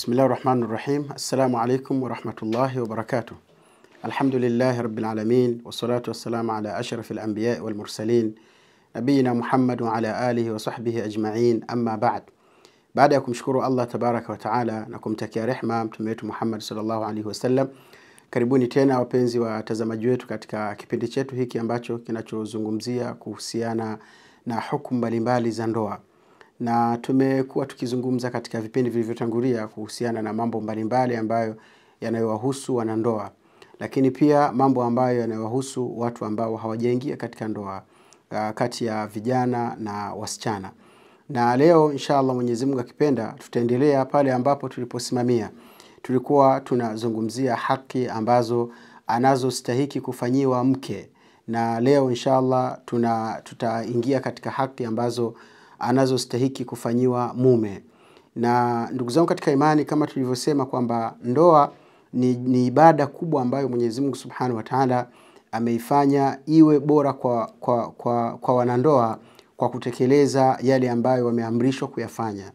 Bismillah rahmani rahim. Assalamu alaikum warahmatullahi wabarakatuh. alhamdulilahi rabilalamin alamin wassalatu wassalamu ala ashrafi anbiyai walmursalin nabiyina Muhammad wala alihi wa sahbihi ajma'in, amma ba'd. Baada ya kumshukuru Allah tabaraka wa taala na kumtakia rehma mtume wetu Muhammad sallallahu alaihi wasallam, karibuni tena wapenzi wa watazamaji wetu katika kipindi chetu hiki ambacho kinachozungumzia kuhusiana na hukmu mbalimbali za ndoa na tumekuwa tukizungumza katika vipindi vilivyotangulia kuhusiana na mambo mbalimbali ambayo yanayowahusu wanandoa, lakini pia mambo ambayo yanayowahusu watu ambao hawajaingia katika ndoa ah, kati ya vijana na wasichana. Na leo inshallah, Mwenyezi Mungu akipenda, tutaendelea pale ambapo tuliposimamia. Tulikuwa tunazungumzia haki ambazo anazostahiki kufanyiwa mke, na leo inshallah tuna tutaingia katika haki ambazo anazostahiki kufanyiwa mume. Na ndugu zangu katika imani, kama tulivyosema kwamba ndoa ni, ni ibada kubwa ambayo Mwenyezi Mungu Subhanahu wa Ta'ala ameifanya iwe bora kwa, kwa, kwa, kwa wanandoa kwa kutekeleza yale ambayo wameamrishwa kuyafanya.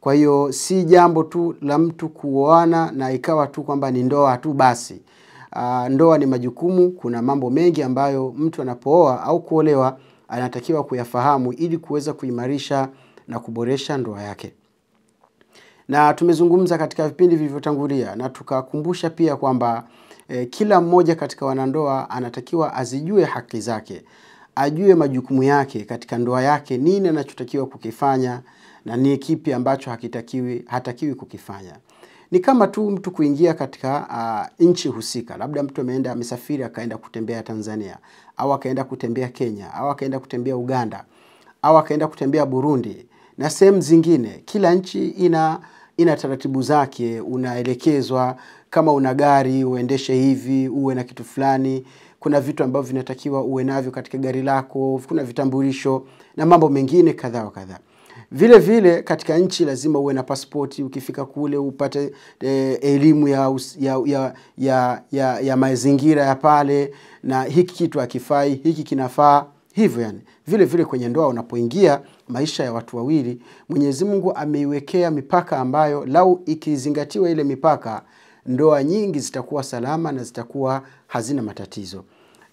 Kwa hiyo si jambo tu la mtu kuoana na ikawa tu kwamba ni ndoa tu basi. Aa, ndoa ni majukumu. Kuna mambo mengi ambayo mtu anapooa au kuolewa anatakiwa kuyafahamu ili kuweza kuimarisha na kuboresha ndoa yake. Na tumezungumza katika vipindi vilivyotangulia na tukakumbusha pia kwamba eh, kila mmoja katika wanandoa anatakiwa azijue haki zake, ajue majukumu yake katika ndoa yake, nini anachotakiwa kukifanya na ni kipi ambacho hakitakiwi hatakiwi kukifanya ni kama tu mtu kuingia katika uh, nchi husika, labda mtu ameenda amesafiri akaenda kutembea Tanzania au akaenda kutembea Kenya au akaenda kutembea Uganda au akaenda kutembea Burundi na sehemu zingine. Kila nchi ina ina taratibu zake, unaelekezwa kama una gari uendeshe hivi, uwe na kitu fulani. Kuna vitu ambavyo vinatakiwa uwe navyo katika gari lako, kuna vitambulisho na mambo mengine kadhaa wa kadhaa. Vile vile katika nchi lazima uwe na pasipoti, ukifika kule upate e, elimu ya, ya, ya, ya, ya, ya mazingira ya pale, na hiki kitu hakifai, hiki kinafaa hivyo yani. Vile vile kwenye ndoa unapoingia maisha ya watu wawili, Mwenyezi Mungu ameiwekea mipaka ambayo lau ikizingatiwa ile mipaka, ndoa nyingi zitakuwa salama na zitakuwa hazina matatizo.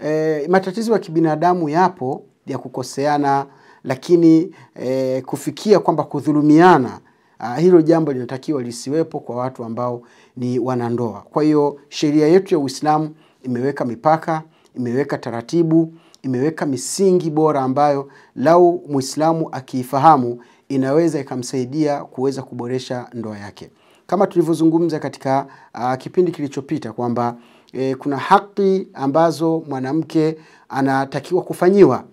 E, matatizo ya kibinadamu yapo ya kukoseana lakini e, kufikia kwamba kudhulumiana Uh, hilo jambo linatakiwa lisiwepo kwa watu ambao ni wanandoa. Kwa hiyo sheria yetu ya Uislamu imeweka mipaka, imeweka taratibu, imeweka misingi bora ambayo lau Muislamu akiifahamu inaweza ikamsaidia kuweza kuboresha ndoa yake. Kama tulivyozungumza katika uh, kipindi kilichopita kwamba eh, kuna haki ambazo mwanamke anatakiwa kufanyiwa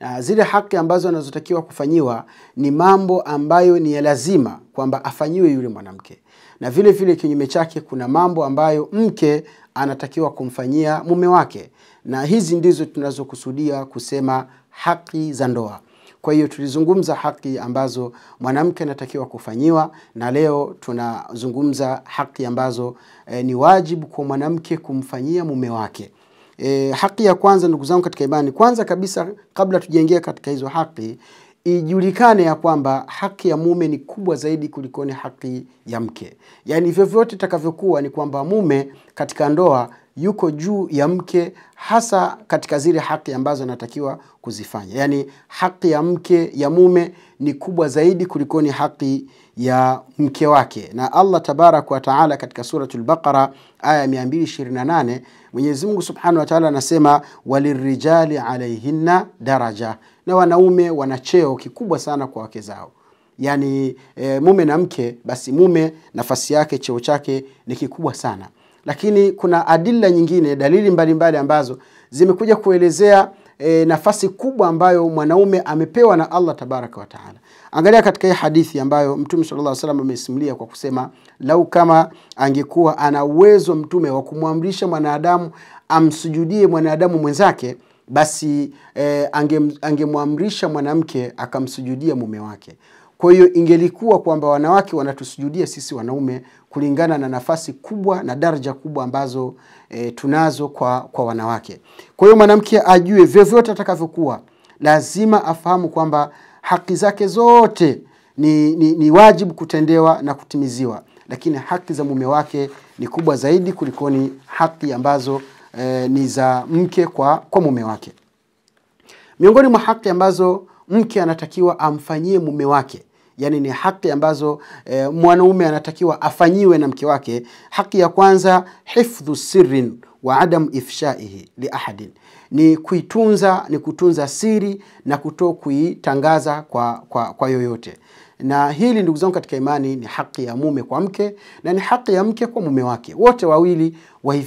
na zile haki ambazo anazotakiwa kufanyiwa ni mambo ambayo ni ya lazima kwamba afanyiwe yule mwanamke, na vile vile kinyume chake kuna mambo ambayo mke anatakiwa kumfanyia mume wake, na hizi ndizo tunazokusudia kusema haki za ndoa. Kwa hiyo tulizungumza haki ambazo mwanamke anatakiwa kufanyiwa, na leo tunazungumza haki ambazo eh, ni wajibu kwa mwanamke kumfanyia mume wake. E, haki ya kwanza ndugu zangu katika imani, kwanza kabisa, kabla tujengea katika hizo haki, ijulikane ya kwamba haki ya mume ni kubwa zaidi kulikoni haki ya mke. Yaani vyovyote itakavyokuwa, ni kwamba mume katika ndoa yuko juu ya mke hasa katika zile haki ambazo anatakiwa kuzifanya. Yaani haki ya mke ya mume ni kubwa zaidi kulikoni haki ya mke wake. Na Allah tabarak wa taala katika suratul Baqara aya 228 Mwenyezi Mungu subhanahu wa taala anasema walirijali alaihinna daraja, na wanaume wana cheo kikubwa sana kwa wake zao yaani e, mume na mke, basi mume nafasi yake, cheo chake ni kikubwa sana lakini kuna adila nyingine, dalili mbalimbali mbali ambazo zimekuja kuelezea e, nafasi kubwa ambayo mwanaume amepewa na Allah tabaraka wa taala. Angalia katika hii hadithi ambayo Mtume sallallahu alaihi wasallam kwa kusema, lau kama angekuwa ana uwezo mtume wa kumwamrisha mwanadamu amsujudie mwanadamu mwenzake basi e, angemwamrisha ange mwanamke akamsujudia mume wake. Kwa hiyo ingelikuwa kwamba wanawake wanatusujudia sisi wanaume kulingana na nafasi kubwa na daraja kubwa ambazo e, tunazo kwa, kwa wanawake. Kwa hiyo mwanamke ajue vyovyote atakavyokuwa, lazima afahamu kwamba haki zake zote ni, ni, ni wajibu kutendewa na kutimiziwa, lakini haki za mume wake ni kubwa zaidi kulikoni haki ambazo e, ni za mke kwa, kwa mume wake. Miongoni mwa haki ambazo mke anatakiwa amfanyie mume wake yani ni haki ambazo e, mwanaume anatakiwa afanyiwe na mke wake. Haki ya kwanza hifdhu sirrin wa adam ifshaihi li ahadin, ni kuitunza ni kutunza siri na kuto kuitangaza kwa, kwa, kwa yoyote. Na hili ndugu zangu katika imani ni haki ya mume kwa mke na ni haki ya mke kwa mume wake, wote wawili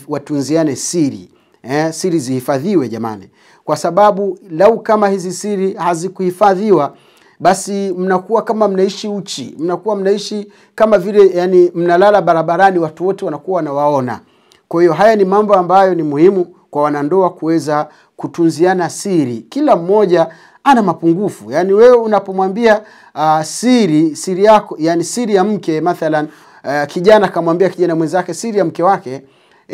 watunziane siri eh, siri zihifadhiwe jamani, kwa sababu lau kama hizi siri hazikuhifadhiwa basi mnakuwa kama mnaishi uchi, mnakuwa mnaishi kama vile yani mnalala barabarani, watu wote wanakuwa wanawaona. Kwa hiyo haya ni mambo ambayo ni muhimu kwa wanandoa kuweza kutunziana siri. Kila mmoja ana mapungufu, yani wewe unapomwambia uh, siri siri yako, yani siri ya mke mathalan, uh, kijana akamwambia kijana mwenzake siri ya mke wake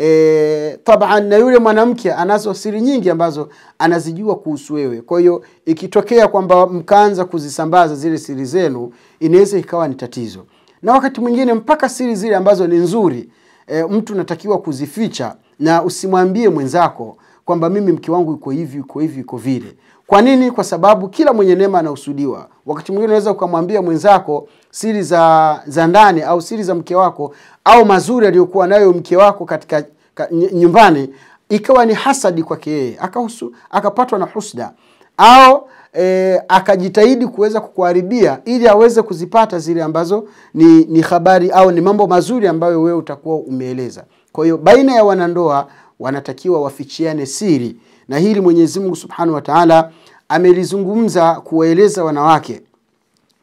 e, taban na yule mwanamke anazo siri nyingi ambazo anazijua kuhusu wewe. Kwa hiyo ikitokea kwamba mkaanza kuzisambaza zile siri zenu, inaweza ikawa ni tatizo, na wakati mwingine mpaka siri zile ambazo ni nzuri e, mtu unatakiwa kuzificha na usimwambie mwenzako kwamba mimi mke wangu iko hivi iko hivi iko vile. Kwa nini? Kwa sababu kila mwenye neema anahusudiwa. Wakati mwingine unaweza ukamwambia mwenzako siri za za ndani au siri za mke wako au mazuri aliyokuwa nayo mke wako katika ka, nyumbani, ikawa ni hasadi kwake yeye, akapatwa na husda au e, akajitahidi kuweza kukuharibia ili aweze kuzipata zile ambazo ni, ni habari au ni mambo mazuri ambayo wewe utakuwa umeeleza. Kwa hiyo baina ya wanandoa wanatakiwa wafichiane siri na hili mwenyezi mungu subhanahu wa taala amelizungumza kuwaeleza wanawake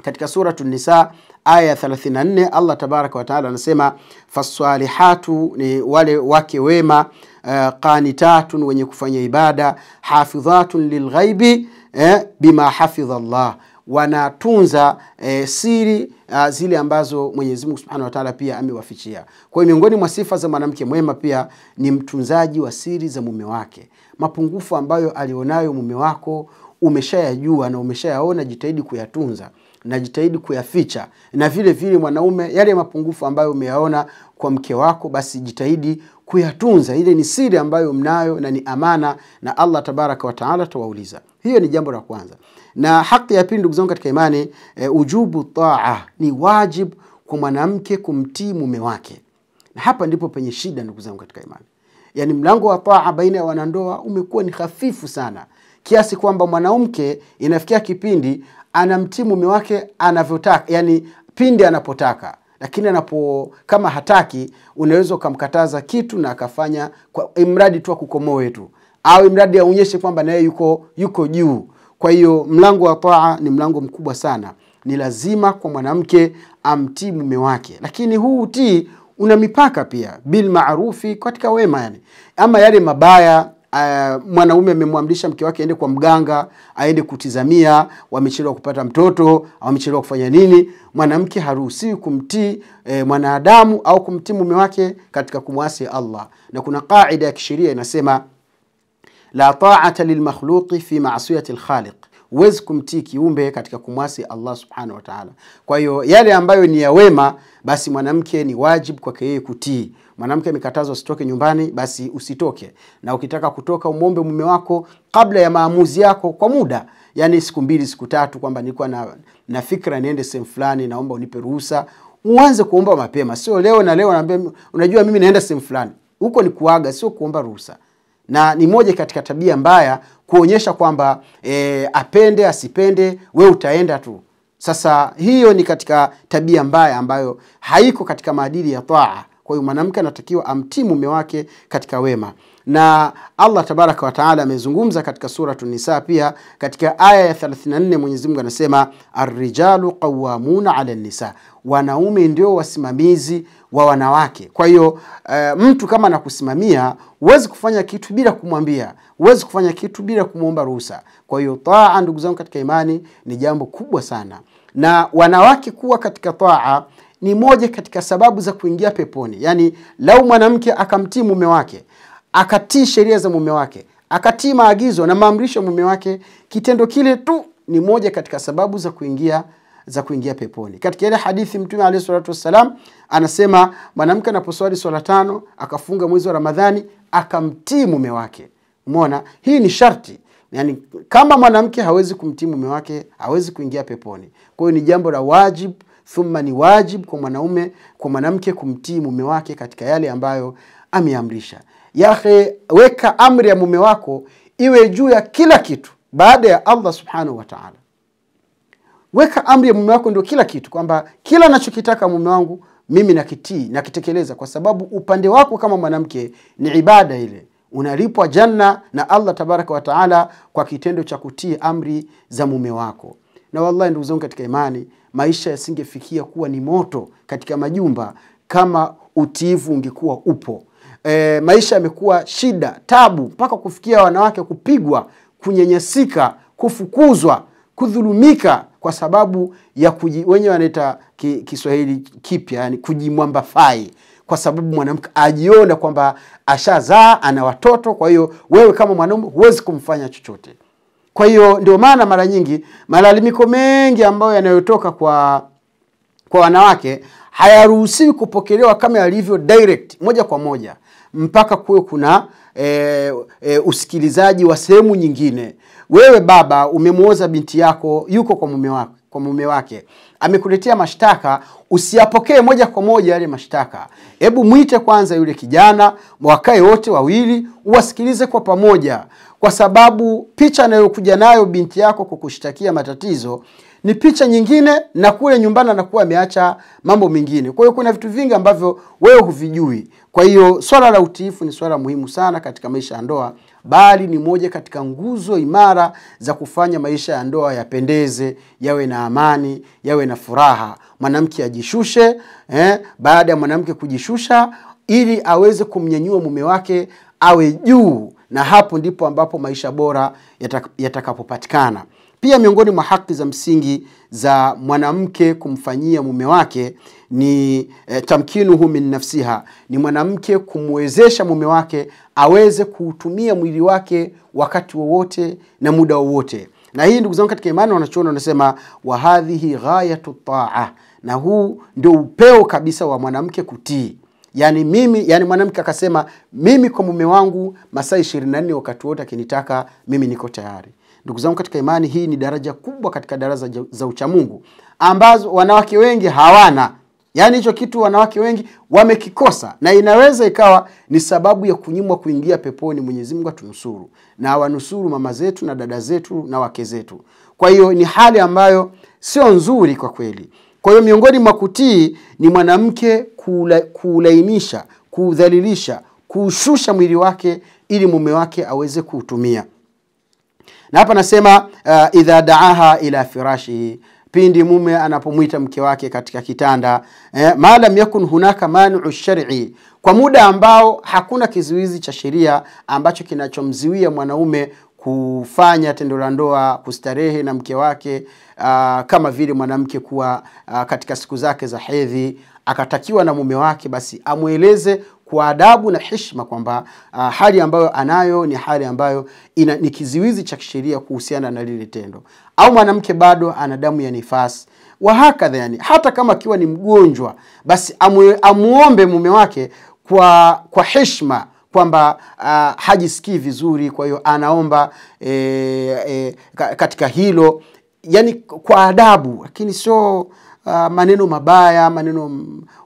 katika suratu nisa aya ya 34 allah tabaraka wataala anasema fasalihatu ni wale wake wema uh, qanitatun wenye kufanya ibada hafidhatun lilghaibi eh, bima hafidha llah wanatunza e, siri a, ah, zile ambazo Mwenyezi Mungu Subhanahu wa Ta'ala pia amewafichia. Kwa hiyo miongoni mwa sifa za mwanamke mwema pia ni mtunzaji wa siri za mume wake. Mapungufu ambayo alionayo mume wako umeshayajua na umeshayaona, jitahidi kuyatunza na jitahidi kuyaficha, na vile vile mwanaume, yale mapungufu ambayo umeyaona kwa mke wako, basi jitahidi kuyatunza. Ile ni siri ambayo mnayo na ni amana, na Allah tabaraka wa taala tawauliza. Hiyo ni jambo la kwanza. Na haki ya pili, ndugu zangu katika imani, e, ujubu taa, ni wajibu kwa mwanamke kumtii mume wake, na hapa ndipo penye shida, ndugu zangu katika imani. Yani mlango wa taa baina ya wanandoa umekuwa ni hafifu sana, kiasi kwamba mwanamke inafikia kipindi anamtii mume wake anavyotaka, yani pindi anapotaka lakini anapo kama hataki unaweza ukamkataza kitu na akafanya kwa imradi tu akukomoe tu au imradi aonyeshe kwamba naye yuko yuko juu kwa hiyo mlango wa taa ni mlango mkubwa sana, ni lazima kwa mwanamke amtii mume wake, lakini huu utii una mipaka pia, bil maarufi, katika wema yani. Ama yale mabaya Uh, mwanaume amemwamrisha mke wake aende kwa mganga, aende kutizamia, wamechelewa kupata mtoto, wamechelewa kufanya nini. Mwanamke haruhusiwi kumtii eh, mwanadamu au kumtii mume wake katika kumwasi Allah, na kuna kaida ya kisheria inasema la ta'ata lilmakhluqi fi maasiyati lkhaliq, huwezi kumtii kiumbe katika kumwasi Allah subhanahu wa ta'ala. Kwa hiyo yale ambayo ni ya wema, basi mwanamke ni wajibu kwake yeye kutii. Mwanamke amekatazwa usitoke nyumbani, basi usitoke, na ukitaka kutoka umwombe mume wako kabla ya maamuzi yako kwa muda, yani siku mbili siku tatu, kwamba nilikuwa na, na fikra niende sehemu fulani, naomba unipe ruhusa. Uanze kuomba mapema, sio leo na leo naambia, unajua mimi naenda sehemu fulani. Huko ni kuaga, sio kuomba ruhusa na ni moja katika tabia mbaya kuonyesha kwamba e, apende asipende we utaenda tu sasa hiyo ni katika tabia mbaya ambayo haiko katika maadili ya taa kwa hiyo mwanamke anatakiwa amtii mume wake katika wema na Allah tabaraka wa taala amezungumza katika suratu Nisa pia katika aya ya 34 Mwenyezi Mungu anasema arrijalu qawamuna ala nisa, wanaume ndio wasimamizi wa wanawake. Kwa hiyo uh, mtu kama anakusimamia huwezi kufanya kitu bila kumwambia, huwezi kufanya kitu bila kumwomba ruhusa. Kwa hiyo taa, ndugu zangu katika imani, ni jambo kubwa sana, na wanawake kuwa katika taa ni moja katika sababu za kuingia peponi. yani lau mwanamke akamtii mume wake akatii sheria za mume wake, akatii maagizo na maamrisho ya mume wake, kitendo kile tu ni moja katika sababu za kuingia za kuingia peponi. Katika ile hadithi Mtume alayhi salatu wassalam anasema mwanamke anaposwali swala tano akafunga mwezi wa Ramadhani akamtii mume wake. Umeona, hii ni sharti yani, kama mwanamke hawezi kumtii mume wake hawezi kuingia peponi. Kwa hiyo ni jambo la wajib thumma ni wajib kwa mwanaume kwa mwanamke kumtii mume wake katika yale ambayo ameamrisha yahe, weka amri ya mume wako iwe juu ya kila kitu baada ya Allah subhanahu wa ta'ala. Weka amri ya mume wako ndio kila kitu, kwamba kila anachokitaka mume wangu mimi nakitii, nakitekeleza, kwa sababu upande wako kama mwanamke ni ibada ile unalipwa janna na Allah tabaraka wa taala kwa kitendo cha kutii amri za mume wako. Na wallahi, ndugu zangu katika imani, maisha yasingefikia kuwa ni moto katika majumba kama utiivu ungekuwa upo e, maisha yamekuwa shida, tabu, mpaka kufikia wanawake kupigwa, kunyenyesika, kufukuzwa, kudhulumika kwa sababu ya kuji, wenyewe wanaita ki, Kiswahili kipya, yani kujimwambafai kwa sababu mwanamke ajiona kwamba ashazaa, ana watoto, kwa hiyo wewe kama mwanaume huwezi kumfanya chochote. Kwa hiyo ndio maana mara nyingi malalamiko mengi ambayo yanayotoka kwa kwa wanawake hayaruhusiwi kupokelewa kama yalivyo direct, moja kwa moja mpaka kuwe kuna e, e, usikilizaji wa sehemu nyingine. Wewe baba umemwoza binti yako, yuko kwa mume wake, kwa mume wake amekuletea mashtaka, usiyapokee moja kwa moja yale mashtaka. Hebu mwite kwanza yule kijana, wakae wote wawili, uwasikilize kwa pamoja, kwa sababu picha anayokuja nayo binti yako kukushtakia matatizo ni picha nyingine, na kule nyumbani anakuwa ameacha mambo mengine. Kwa hiyo kuna vitu vingi ambavyo wewe huvijui. Kwa hiyo swala la utiifu ni swala muhimu sana katika maisha ya ndoa, bali ni moja katika nguzo imara za kufanya maisha ya ndoa yapendeze, yawe na amani, yawe na furaha. Mwanamke ajishushe eh, baada ya mwanamke kujishusha, ili aweze kumnyanyua mume wake awe juu, na hapo ndipo ambapo maisha bora yatakapopatikana. Pia miongoni mwa haki za msingi za mwanamke kumfanyia mume wake ni e, tamkinuhu min nafsiha, ni mwanamke kumwezesha mume wake aweze kuutumia mwili wake wakati wowote na muda wowote. Na hii ndugu zangu, katika imani wanachuoni wanasema wa hadhihi ghayatu taa, na huu ndio upeo kabisa wa mwanamke kutii yani mimi yani mwanamke akasema mimi kwa mume wangu masaa 24 wakati wote akinitaka mimi niko tayari Ndugu zangu katika imani, hii ni daraja kubwa katika daraja za uchamungu ambazo wanawake wengi hawana. Yaani hicho kitu wanawake wengi wamekikosa, na inaweza ikawa ni sababu ya kunyimwa kuingia peponi. Mwenyezi Mungu atunusuru na awanusuru mama zetu na dada zetu na wake zetu. Kwa hiyo ni hali ambayo sio nzuri kwa kweli. Kwa hiyo miongoni mwa kutii ni mwanamke kuulainisha, kuudhalilisha, kuushusha mwili wake ili mume wake aweze kuutumia na hapa nasema uh, idha daaha ila firashihi pindi mume anapomwita mke wake katika kitanda eh, ma lam yakun hunaka maniu shari kwa muda ambao hakuna kizuizi cha sheria ambacho kinachomziwia mwanaume kufanya tendo la ndoa kustarehe na mke wake uh, kama vile mwanamke kuwa uh, katika siku zake za hedhi akatakiwa na mume wake basi amweleze kwa adabu na heshima kwamba uh, hali ambayo anayo ni hali ambayo ina, ni kiziwizi cha kisheria kuhusiana na lile tendo, au mwanamke bado ana damu ya nifasi wahakadha, yani hata kama akiwa ni mgonjwa, basi amwe, amuombe mume wake kwa kwa heshima kwamba uh, hajisikii vizuri, kwa hiyo anaomba e, e, katika hilo, yani kwa adabu, lakini sio uh, maneno mabaya, maneno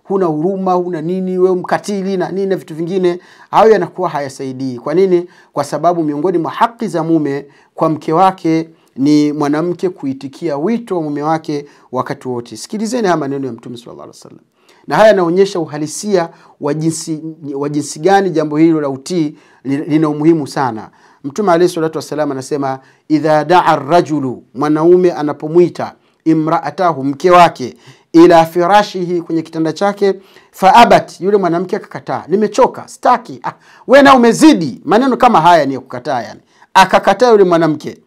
huna huruma, huna nini, wewe mkatili na nini na vitu vingine, hayo yanakuwa hayasaidii. Kwa nini? Kwa sababu miongoni mwa haki za mume kwa mke wake ni mwanamke kuitikia wito wa mume wake wakati wote. Sikilizeni haya maneno ya Mtume sallallahu alaihi wasallam, na haya yanaonyesha uhalisia wa jinsi, wa jinsi gani jambo hilo la utii lina umuhimu sana. Mtume alaihi salatu wassalam anasema idha daa rajulu, mwanaume anapomwita imraatahu, mke wake ila firashihi, kwenye kitanda chake. Faabat, yule mwanamke akakataa, nimechoka, staki. Ah, we na umezidi. Maneno kama haya ni ya kukataa yani. Akakataa yule mwanamke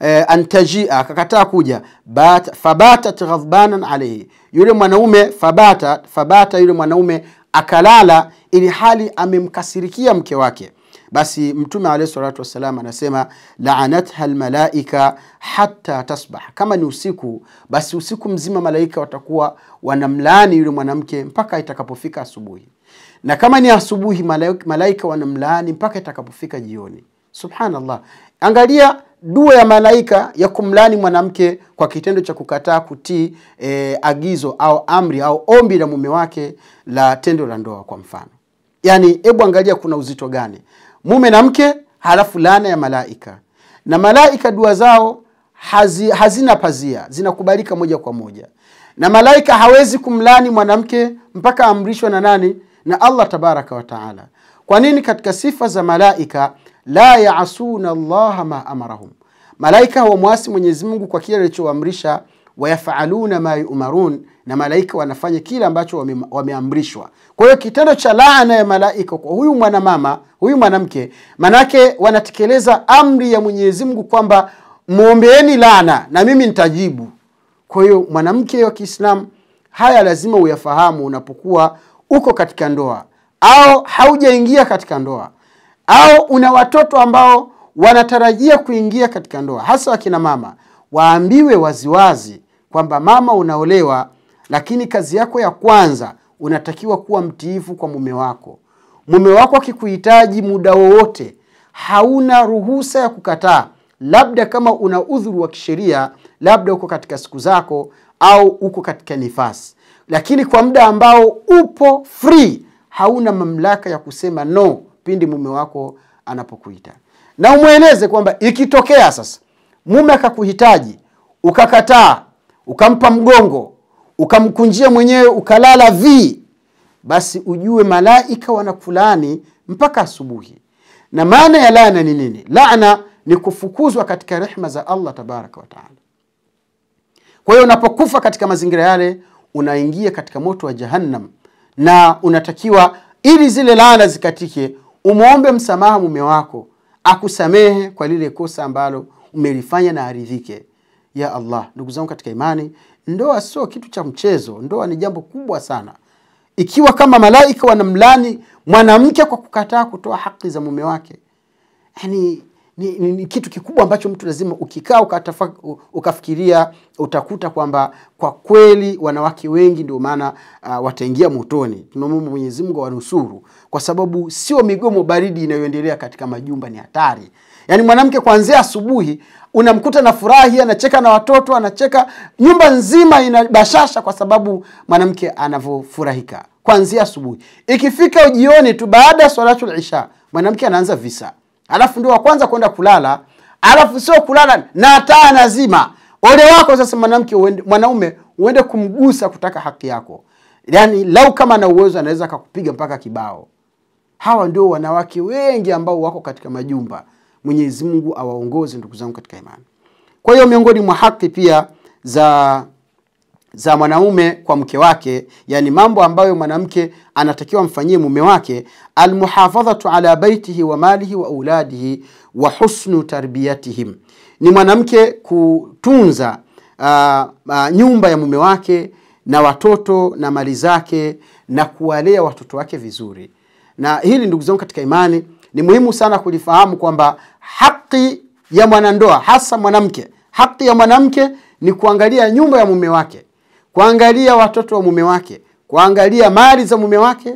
eh, antajia, akakataa kuja. Bat, fabatat ghadbanan alayhi, yule mwanaume fabata, fabata, yule mwanaume akalala ili hali amemkasirikia mke wake basi mtume alayhi salatu wassalam anasema laanatha lmalaika hata tasbah kama ni usiku basi usiku mzima malaika watakuwa wanamlaani yule mwanamke mpaka itakapofika asubuhi na kama ni asubuhi malaika, malaika wanamlaani mpaka itakapofika jioni subhanallah angalia dua ya malaika ya kumlani mwanamke kwa kitendo cha kukataa kutii e, agizo au amri au ombi la mume wake la tendo la ndoa kwa mfano yaani hebu angalia kuna uzito gani mume na mke halafu laana ya malaika na malaika dua zao hazi, hazina pazia zinakubalika moja kwa moja na malaika hawezi kumlani mwanamke mpaka amrishwe na nani na allah tabaraka wataala kwa nini katika sifa za malaika la yaasuna llaha ma amarahum malaika hawamwasi mwenyezimungu kwa kile alichoamrisha wayafaluna ma yumarun na malaika wanafanya kile ambacho wame, wameamrishwa. Kwa hiyo kitendo cha laana ya malaika kwa huyu mwanamama, huyu mwanamke, manake wanatekeleza amri ya Mwenyezi Mungu kwamba mwombeeni laana na mimi nitajibu. Kwa hiyo mwanamke wa Kiislamu, haya lazima uyafahamu unapokuwa uko katika ndoa au haujaingia katika ndoa au una watoto ambao wanatarajia kuingia katika ndoa, hasa wakina mama, waambiwe waziwazi kwamba mama, unaolewa lakini kazi yako ya kwanza, unatakiwa kuwa mtiifu kwa mume wako. Mume wako akikuhitaji muda wowote, hauna ruhusa ya kukataa, labda kama una udhuru wa kisheria, labda uko katika siku zako au uko katika nifasi. Lakini kwa muda ambao upo free, hauna mamlaka ya kusema no pindi mume wako anapokuita, na umweleze kwamba ikitokea sasa mume akakuhitaji ukakataa, ukampa mgongo, ukamkunjia mwenyewe ukalala vi basi ujue malaika wanakulaani mpaka asubuhi na maana ya laana ni nini laana ni kufukuzwa katika rehma za allah tabaraka wataala kwa hiyo unapokufa katika mazingira yale unaingia katika moto wa jahannam na unatakiwa ili zile laana zikatike umwombe msamaha mume wako akusamehe kwa lile kosa ambalo umelifanya na aridhike ya allah ndugu zangu katika imani Ndoa sio kitu cha mchezo, ndoa ni jambo kubwa sana. Ikiwa kama malaika wanamlani mwanamke kwa kukataa kutoa haki za mume wake, yani ni, ni, ni kitu kikubwa ambacho mtu lazima ukikaa ukafikiria utakuta kwamba kwa kweli wanawake wengi ndio maana uh, wataingia motoni. Tunamwomba Mwenyezi Mungu awanusuru, kwa sababu sio migomo baridi inayoendelea katika majumba, ni hatari yaani mwanamke kuanzia asubuhi unamkuta na furahi anacheka na watoto anacheka nyumba nzima ina bashasha kwa sababu mwanamke anavyofurahika kuanzia asubuhi ikifika ujioni tu baada ya swalatul isha mwanamke anaanza visa alafu ndio wa kwanza kwenda kulala alafu sio kulala na taa nazima ole wako sasa mwanamke mwanaume uende kumgusa kutaka haki yako yaani lau kama na uwezo anaweza akakupiga mpaka kibao hawa ndio wanawake wengi ambao wako katika majumba Mwenyezi Mungu awaongoze ndugu zangu katika imani. Kwa hiyo miongoni mwa haki pia za za mwanaume kwa mke wake, yani mambo ambayo mwanamke anatakiwa mfanyie mume wake, almuhafadhatu ala baitihi wa malihi wa auladihi wa husnu tarbiyatihim, ni mwanamke kutunza uh, uh, nyumba ya mume wake na watoto na mali zake na kuwalea watoto wake vizuri. Na hili ndugu zangu katika imani ni muhimu sana kulifahamu kwamba haki ya mwanandoa, hasa mwanamke, haki ya mwanamke ni kuangalia nyumba ya mume wake, kuangalia watoto wa mume wake, kuangalia mali za mume wake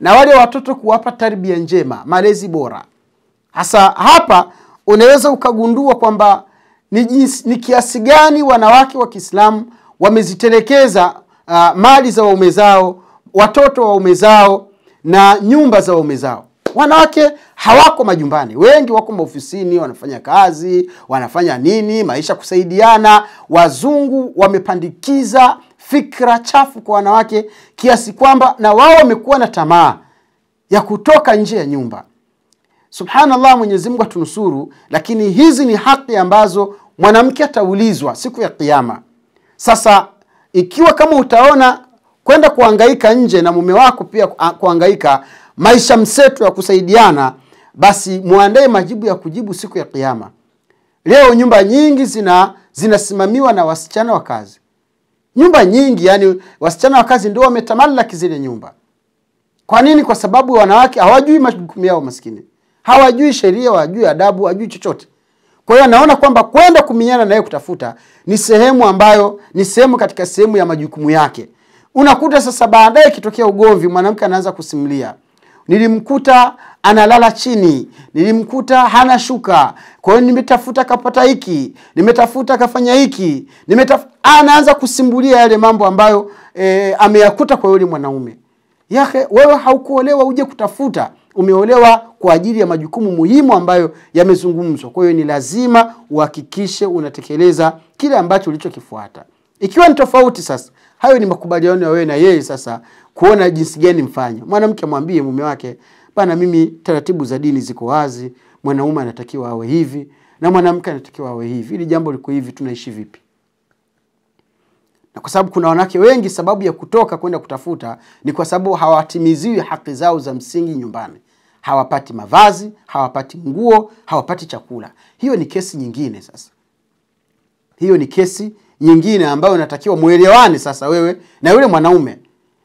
na wale watoto kuwapa tarbia njema, malezi bora. Hasa hapa unaweza ukagundua kwamba ni, ni kiasi gani wanawake wa Kiislamu wamezitelekeza uh, mali za waume zao, watoto wa waume zao na nyumba za waume zao. Wanawake hawako majumbani, wengi wako maofisini, wanafanya kazi, wanafanya nini, maisha kusaidiana. Wazungu wamepandikiza fikra chafu kwa wanawake kiasi kwamba na wao wamekuwa na tamaa ya kutoka nje ya nyumba. Subhanallah, Mwenyezi Mungu atunusuru, lakini hizi ni haki ambazo mwanamke ataulizwa siku ya Kiyama. Sasa ikiwa kama utaona kwenda kuangaika nje na mume wako pia kuangaika maisha mseto ya kusaidiana basi mwandae majibu ya kujibu siku ya Kiyama. Leo nyumba nyingi zina zinasimamiwa na wasichana wa kazi, nyumba nyingi, yani wasichana wa kazi ndio wametamalaki zile nyumba. Kwa nini? Kwa sababu wanawake hawajui majukumu yao, maskini hawajui sheria, hawajui adabu, hawajui chochote. Kwa hiyo anaona kwamba kwenda kuminyana naye kutafuta ni sehemu ambayo ni sehemu katika sehemu ya majukumu yake. Unakuta sasa baadaye ikitokea ugomvi, mwanamke anaanza kusimulia nilimkuta analala chini, nilimkuta hana shuka. Kwa hiyo nimetafuta kapata hiki, nimetafuta kafanya hiki, nimetaf... anaanza kusimbulia yale mambo ambayo e, ameyakuta kwa yule mwanaume. yake. wewe haukuolewa uje kutafuta, umeolewa kwa ajili ya majukumu muhimu ambayo yamezungumzwa. Kwa hiyo ni lazima uhakikishe unatekeleza kile ambacho ulichokifuata. Ikiwa ni tofauti sasa, Hayo ni makubaliano ya wewe na yeye sasa kuona jinsi gani mfanye. Mwanamke amwambie mume wake, bana, mimi taratibu za dini ziko wazi, mwanaume anatakiwa awe hivi na mwanamke anatakiwa awe hivi, ili jambo liko hivi, tunaishi vipi? Na kwa sababu kuna wanawake wengi, sababu ya kutoka kwenda kutafuta ni kwa sababu hawatimiziwi haki zao za msingi nyumbani hawapati mavazi, hawapati nguo, hawapati chakula. Hiyo ni kesi nyingine. Sasa hiyo ni kesi nyingine ambayo inatakiwa mwelewane sasa wewe na yule mwanaume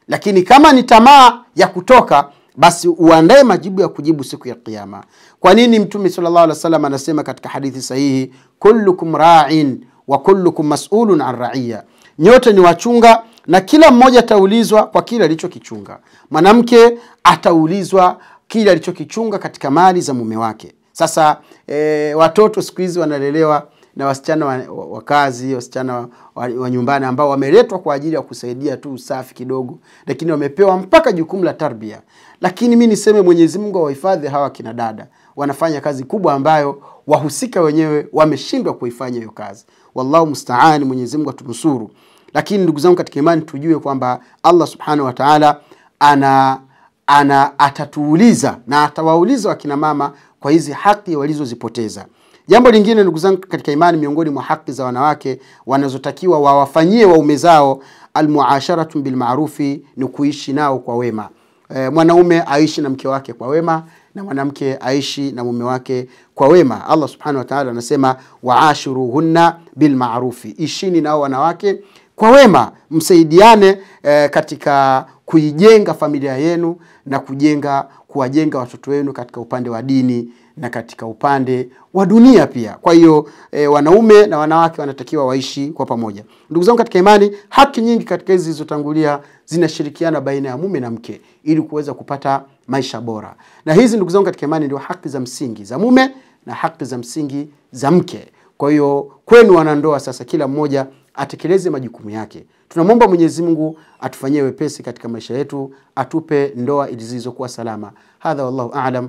lakini kama ni tamaa ya kutoka basi uandae majibu ya kujibu siku ya kiama kwa nini mtume salllah anasema katika hadithi sahihi kullukum rain wa kullukum masulun an raiya nyote ni wachunga na kila mmoja ataulizwa kwa kile alichokichunga mwanamke ataulizwa kile alichokichunga katika mali za mume wake sasa e, watoto siku hizi wanalelewa na wasichana wa, wa, wa kazi, wasichana wa, wa, wa nyumbani ambao wameletwa kwa ajili ya kusaidia tu usafi kidogo, lakini wamepewa mpaka jukumu la tarbia. Lakini mi niseme Mwenyezi Mungu awahifadhi hawa kina dada, wanafanya kazi kubwa ambayo wahusika wenyewe wameshindwa kuifanya hiyo kazi. Wallahu mustaani, Mwenyezi Mungu atunusuru. Lakini ndugu zangu katika imani, tujue kwamba Allah subhanahu wa ta'ala ana ana atatuuliza na atawauliza wakina mama kwa hizi haki walizozipoteza. Jambo lingine ndugu zangu katika imani, miongoni mwa haki za wanawake wanazotakiwa wawafanyie waume zao almuasharatu bilmarufi, ni kuishi nao kwa wema. E, mwanaume aishi na mke wake kwa wema na mwanamke aishi na mume wake kwa wema. Allah subhanahu wa ta'ala anasema waashiruhunna bilmarufi, ishini nao wanawake kwa wema, msaidiane e, katika kuijenga familia yenu na kujenga kuwajenga watoto wenu katika upande wa dini na katika upande wa dunia pia. Kwa hiyo e, wanaume na wanawake wanatakiwa waishi kwa pamoja. Ndugu zangu katika imani, haki nyingi katika hizi zilizotangulia zinashirikiana baina ya mume na mke ili kuweza kupata maisha bora, na hizi ndugu zangu katika imani ndio haki za msingi za mume na haki za msingi za mke. Kwa hiyo kwenu wanandoa sasa, kila mmoja atekeleze majukumu yake. Tunamwomba Mwenyezi Mungu atufanyie wepesi katika maisha yetu, atupe ndoa zilizokuwa salama. Hadha wallahu aalam.